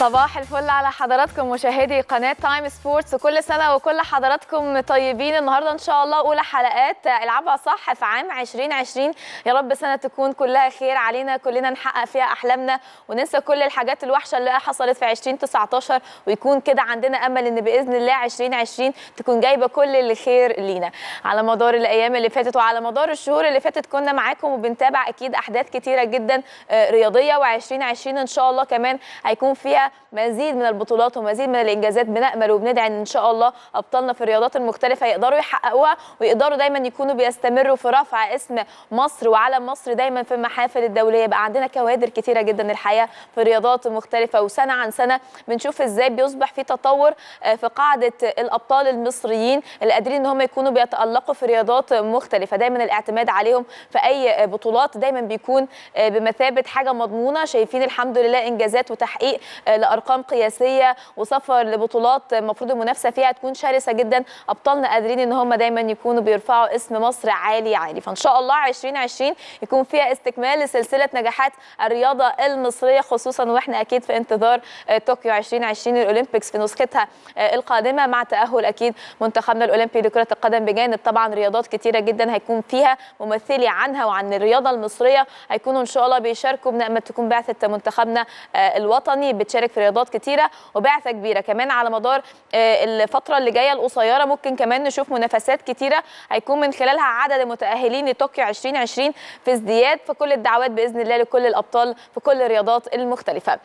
صباح الفل على حضراتكم مشاهدي قناه تايم سبورتس وكل سنه وكل حضراتكم طيبين النهارده ان شاء الله اولى حلقات العبها صح في عام 2020 يا رب سنه تكون كلها خير علينا كلنا نحقق فيها احلامنا وننسى كل الحاجات الوحشه اللي حصلت في 2019 ويكون كده عندنا امل ان باذن الله 2020 تكون جايبه كل الخير لينا على مدار الايام اللي فاتت وعلى مدار الشهور اللي فاتت كنا معاكم وبنتابع اكيد احداث كتيره جدا آه، رياضيه و2020 ان شاء الله كمان هيكون فيها مزيد من البطولات ومزيد من الانجازات بنامل وبندعي ان ان شاء الله ابطالنا في الرياضات المختلفه يقدروا يحققوها ويقدروا دايما يكونوا بيستمروا في رفع اسم مصر وعلم مصر دايما في المحافل الدوليه بقى عندنا كوادر كثيره جدا الحقيقه في الرياضات المختلفه وسنه عن سنه بنشوف ازاي بيصبح في تطور آه، في قاعده الابطال المصريين اللي قادرين ان هم يكونوا بيتالقوا في رياضات مختلفه دايما الاعتماد عليهم في اي بطولات دايما بيكون آه، بمثابه حاجه مضمونه شايفين الحمد لله انجازات وتحقيق آه، لارقام قياسيه وسفر لبطولات المفروض المنافسه فيها تكون شرسه جدا ابطالنا قادرين ان هم دايما يكونوا بيرفعوا اسم مصر عالي عالي فان شاء الله 2020 يكون فيها استكمال لسلسله نجاحات الرياضه المصريه خصوصا واحنا اكيد في انتظار آه، طوكيو 2020 الاولمبيكس في نسختها آه، القادمه مع تاهل اكيد منتخبنا الاولمبي لكره القدم بجانب طبعا رياضات كتيره جدا هيكون فيها ممثلي عنها وعن الرياضه المصريه هيكونوا ان شاء الله بيشاركوا بنامل تكون بعثه منتخبنا آه، الوطني بتشارك في رياضات كتيره وبعثه كبيره كمان على مدار آه، الفتره اللي جايه القصيره ممكن كمان نشوف منافسات كتيره هيكون من خلالها عدد المتاهلين لطوكيو 2020 في ازدياد فكل الدعوات باذن الله لكل الابطال في كل الرياضات المختلفه